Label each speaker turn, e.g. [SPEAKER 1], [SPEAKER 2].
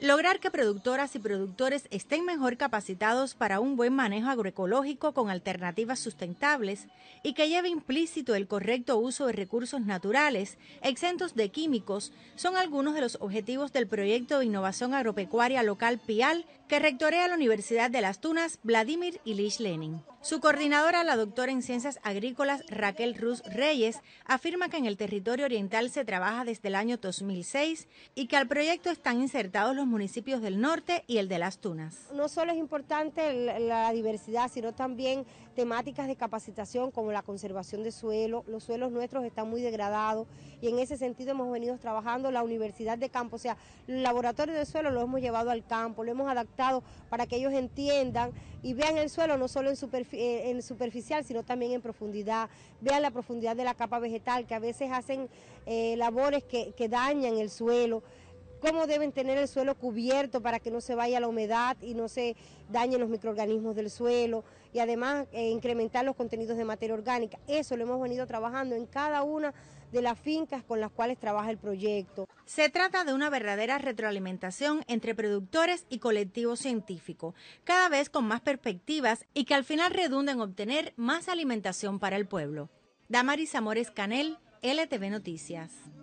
[SPEAKER 1] Lograr que productoras y productores estén mejor capacitados para un buen manejo agroecológico con alternativas sustentables y que lleve implícito el correcto uso de recursos naturales exentos de químicos son algunos de los objetivos del proyecto de innovación agropecuaria local PIAL que rectorea la Universidad de las Tunas Vladimir Ilich Lenin. Su coordinadora, la doctora en Ciencias Agrícolas Raquel Ruz Reyes, afirma que en el territorio oriental se trabaja desde el año 2006 y que al proyecto están insertados los municipios del norte y el de Las Tunas.
[SPEAKER 2] No solo es importante la diversidad, sino también temáticas de capacitación como la conservación de suelo. Los suelos nuestros están muy degradados y en ese sentido hemos venido trabajando la Universidad de Campo, o sea, el laboratorio de suelo lo hemos llevado al campo, lo hemos adaptado para que ellos entiendan y vean el suelo no solo en, eh, superficial, sino también en profundidad, vean la profundidad de la capa vegetal, que a veces hacen eh, labores que dañan el suelo cómo deben tener el suelo cubierto para que no se vaya la humedad y no se dañen los microorganismos del suelo y además eh, incrementar los contenidos de materia orgánica. Eso lo hemos venido trabajando en cada una de las fincas con las cuales trabaja el proyecto.
[SPEAKER 1] Se trata de una verdadera retroalimentación entre productores y colectivo científico, cada vez con más perspectivas y que al final redunda en obtener más alimentación para el pueblo. Damaris Amores Canel, LTV Noticias.